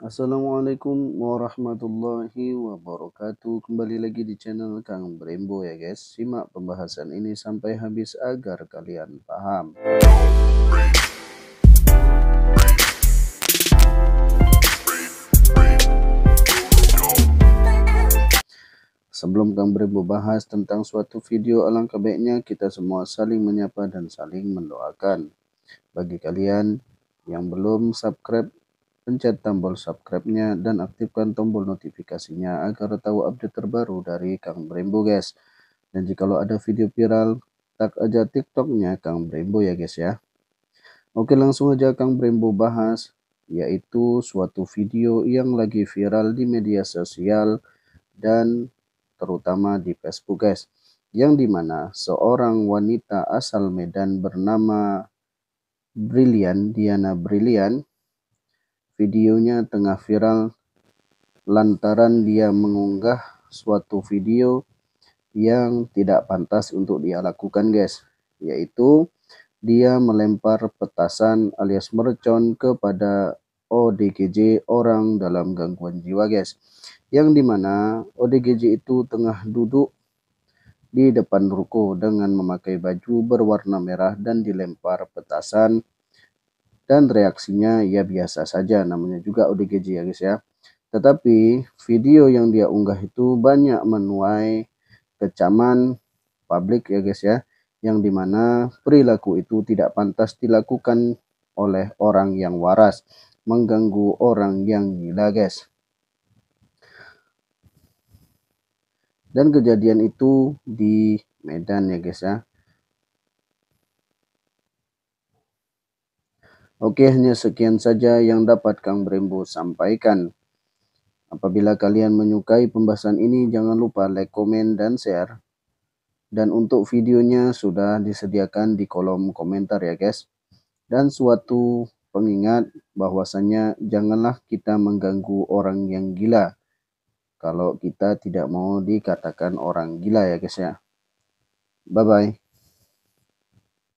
Assalamualaikum warahmatullahi wabarakatuh. Kembali lagi di channel Kang Brembo ya guys. Simak pembahasan ini sampai habis agar kalian paham. Sebelum Kang Brembo bahas tentang suatu video, alangkah baiknya kita semua saling menyapa dan saling mendoakan. Bagi kalian yang belum subscribe pencet tombol subscribe-nya, dan aktifkan tombol notifikasinya agar tahu update terbaru dari Kang Brembo guys. Dan jikalau ada video viral, tag aja TikToknya Kang Brembo ya guys ya. Oke langsung aja Kang Brembo bahas, yaitu suatu video yang lagi viral di media sosial dan terutama di Facebook guys. Yang dimana seorang wanita asal Medan bernama Brilian, Diana Brilian, Videonya tengah viral lantaran dia mengunggah suatu video yang tidak pantas untuk dia lakukan guys. Yaitu dia melempar petasan alias mercon kepada ODGJ orang dalam gangguan jiwa guys. Yang dimana ODGJ itu tengah duduk di depan ruko dengan memakai baju berwarna merah dan dilempar petasan dan reaksinya ya biasa saja namanya juga ODGJ ya guys ya. Tetapi video yang dia unggah itu banyak menuai kecaman publik ya guys ya yang dimana perilaku itu tidak pantas dilakukan oleh orang yang waras mengganggu orang yang gila guys dan kejadian itu di Medan ya guys ya Oke, hanya sekian saja yang dapat Kang Brembo sampaikan. Apabila kalian menyukai pembahasan ini, jangan lupa like, komen, dan share. Dan untuk videonya sudah disediakan di kolom komentar ya guys. Dan suatu pengingat bahwasannya janganlah kita mengganggu orang yang gila. Kalau kita tidak mau dikatakan orang gila ya guys ya. Bye-bye.